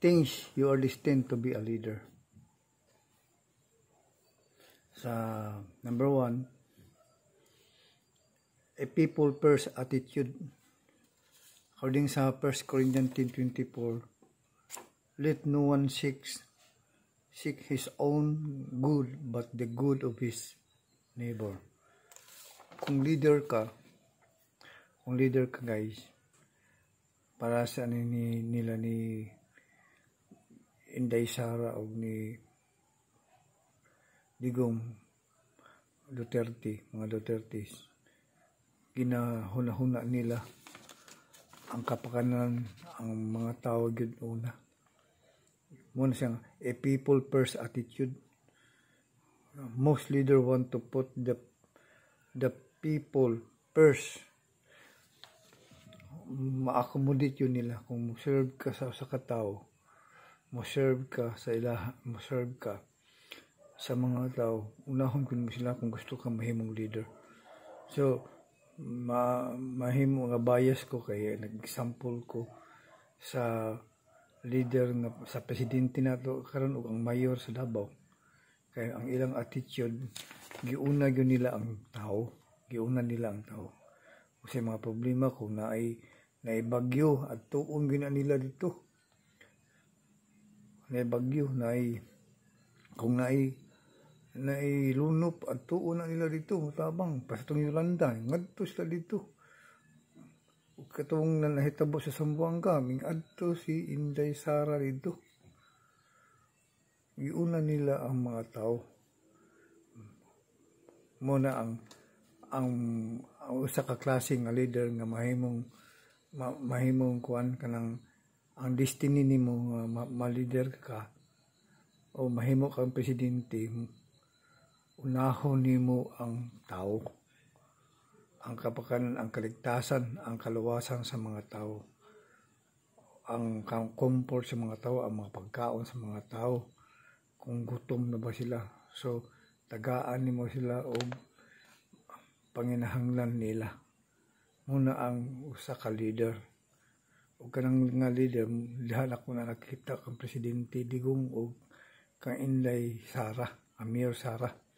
things you are destined to be a leader. Sa number one, a people first attitude. According sa 1 Corinthians 10.24, Let no one seek, seek his own good, but the good of his neighbor. Kung leader ka, kung leader ka guys, para sa nila ni Inday Sara o ni Digong Duterte, mga Dutertes, ginahuna-huna nila ang kapakanan, ang mga tao yun una. Muna siyang a people first attitude. Most leader want to put the the people first. Ma-accommodate yun nila kung serve ka sa, sa katao maserve ka sa ilaha, maserve ka sa mga tao. Unahon kun mo sila kung gusto ka mahimong leader. So, ma mahimo nga bias ko kay nag-example ko sa leader nga sa presidente nato karon ug ang mayor sa Davao kay ang ilang attitude giuna gyud nila ang tao giuna nila ang tao kasi mga problema ko naay ay naibagyo at tuong gina nila dito may bagyo na ay kung na ay na ay lunop at tuon na nila dito tabang pasatong Yolanda ngadto sila dito katong na nahitabo sa sambuang kaming adto si Inday Sara dito iuna nila ang mga tao muna ang ang usa ka klase nga leader nga mahimong ma, mahimong kuan kanang ang destiny ni mo, uh, ah, malider ka, o mahimo kang presidente, unahon nimo ang tao, ang kapakanan, ang kaligtasan, ang kaluwasan sa mga tao, ang comfort sa mga tao, ang mga pagkaon sa mga tao, kung gutom na ba sila. So, tagaan nimo sila o panginahanglan nila. Muna ang usa ka leader kanang nga leader dihala ko na nakita kang presidente digong og kang inlay Sara Amir Sara